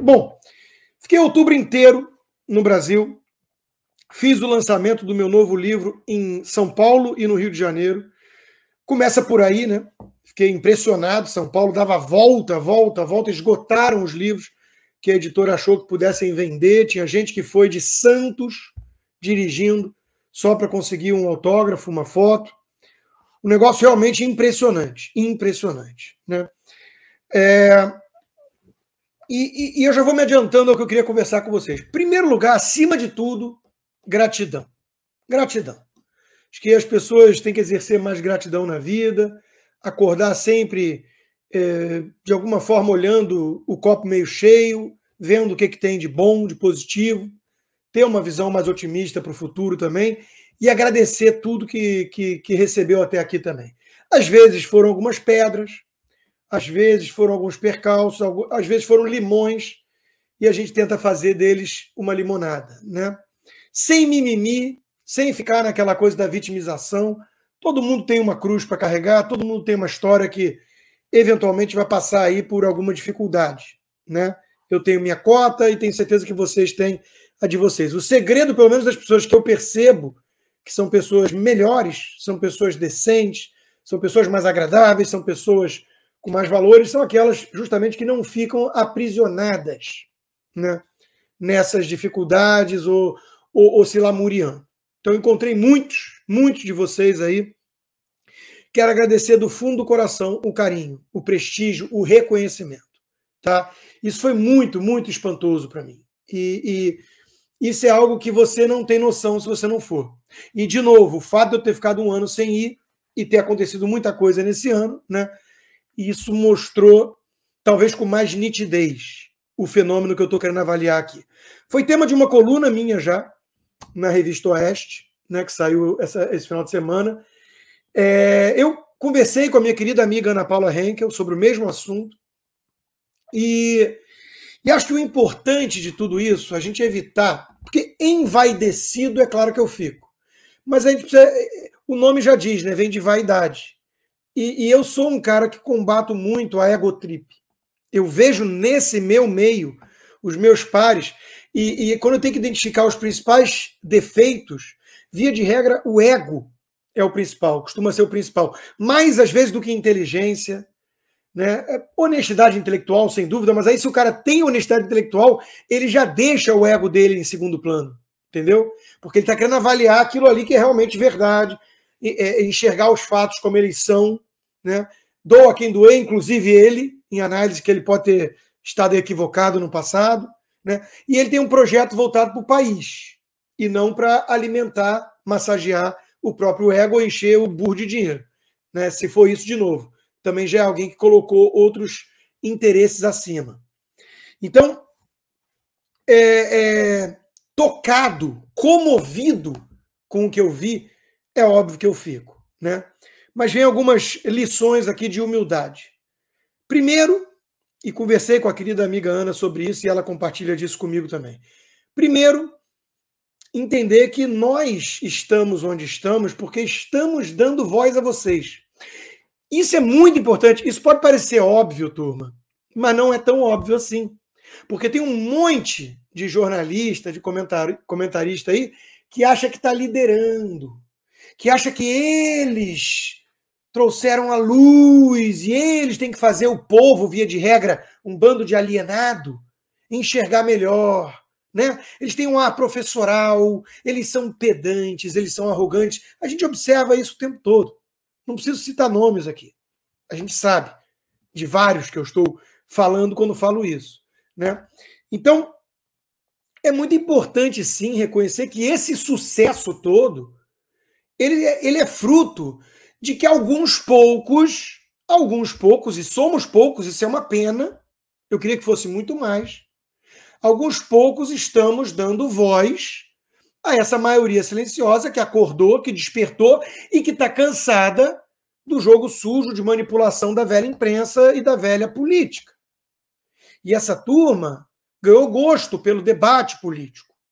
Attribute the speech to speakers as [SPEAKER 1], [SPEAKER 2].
[SPEAKER 1] Bom, fiquei outubro inteiro no Brasil, fiz o lançamento do meu novo livro em São Paulo e no Rio de Janeiro. Começa por aí, né? Fiquei impressionado. São Paulo dava volta, volta, volta, esgotaram os livros que a editora achou que pudessem vender. Tinha gente que foi de Santos dirigindo só para conseguir um autógrafo, uma foto. Um negócio realmente impressionante, impressionante, né? É, e, e, e eu já vou me adiantando ao que eu queria conversar com vocês. Primeiro lugar, acima de tudo, gratidão. Gratidão. Acho que as pessoas têm que exercer mais gratidão na vida, acordar sempre, é, de alguma forma, olhando o copo meio cheio, vendo o que, que tem de bom, de positivo, ter uma visão mais otimista para o futuro também e agradecer tudo que, que, que recebeu até aqui também. Às vezes foram algumas pedras, às vezes foram alguns percalços, às vezes foram limões, e a gente tenta fazer deles uma limonada, né? Sem mimimi, sem ficar naquela coisa da vitimização. Todo mundo tem uma cruz para carregar, todo mundo tem uma história que eventualmente vai passar aí por alguma dificuldade, né? Eu tenho minha cota e tenho certeza que vocês têm a de vocês. O segredo, pelo menos das pessoas que eu percebo, que são pessoas melhores, são pessoas decentes, são pessoas mais agradáveis, são pessoas com mais valores são aquelas justamente que não ficam aprisionadas né, nessas dificuldades ou, ou, ou se lamuriando. Então, encontrei muitos, muitos de vocês aí. Quero agradecer do fundo do coração o carinho, o prestígio, o reconhecimento. Tá? Isso foi muito, muito espantoso para mim. E, e, isso é algo que você não tem noção se você não for. E, de novo, o fato de eu ter ficado um ano sem ir e ter acontecido muita coisa nesse ano, né? e isso mostrou, talvez com mais nitidez, o fenômeno que eu estou querendo avaliar aqui. Foi tema de uma coluna minha já, na revista Oeste, né, que saiu essa, esse final de semana. É, eu conversei com a minha querida amiga Ana Paula Henkel sobre o mesmo assunto. E, e acho que o importante de tudo isso, a gente evitar, porque envaidecido é claro que eu fico. Mas a gente precisa. O nome já diz, né? Vem de vaidade. E, e eu sou um cara que combato muito a egotrip. Eu vejo nesse meu meio os meus pares, e, e quando eu tenho que identificar os principais defeitos, via de regra, o ego é o principal, costuma ser o principal. Mais às vezes do que inteligência, né? É, honestidade intelectual, sem dúvida, mas aí se o cara tem honestidade intelectual, ele já deixa o ego dele em segundo plano, entendeu? Porque ele está querendo avaliar aquilo ali que é realmente verdade, enxergar os fatos como eles são, né? Doa quem doer, inclusive ele, em análise que ele pode ter estado equivocado no passado, né? E ele tem um projeto voltado para o país e não para alimentar, massagear o próprio ego ou encher o burro de dinheiro, né? Se for isso de novo, também já é alguém que colocou outros interesses acima. Então, é, é, tocado, comovido com o que eu vi, é óbvio que eu fico, né? Mas vem algumas lições aqui de humildade. Primeiro, e conversei com a querida amiga Ana sobre isso e ela compartilha disso comigo também. Primeiro, entender que nós estamos onde estamos porque estamos dando voz a vocês. Isso é muito importante. Isso pode parecer óbvio, turma, mas não é tão óbvio assim. Porque tem um monte de jornalista, de comentarista aí, que acha que está liderando, que acha que eles trouxeram a luz e eles têm que fazer o povo, via de regra, um bando de alienado, enxergar melhor. Né? Eles têm um ar professoral, eles são pedantes, eles são arrogantes. A gente observa isso o tempo todo. Não preciso citar nomes aqui. A gente sabe de vários que eu estou falando quando falo isso. Né? Então, é muito importante sim reconhecer que esse sucesso todo ele, é, ele é fruto de que alguns poucos, alguns poucos, e somos poucos, isso é uma pena, eu queria que fosse muito mais, alguns poucos estamos dando voz a essa maioria silenciosa que acordou, que despertou e que está cansada do jogo sujo de manipulação da velha imprensa e da velha política. E essa turma ganhou gosto pelo debate político.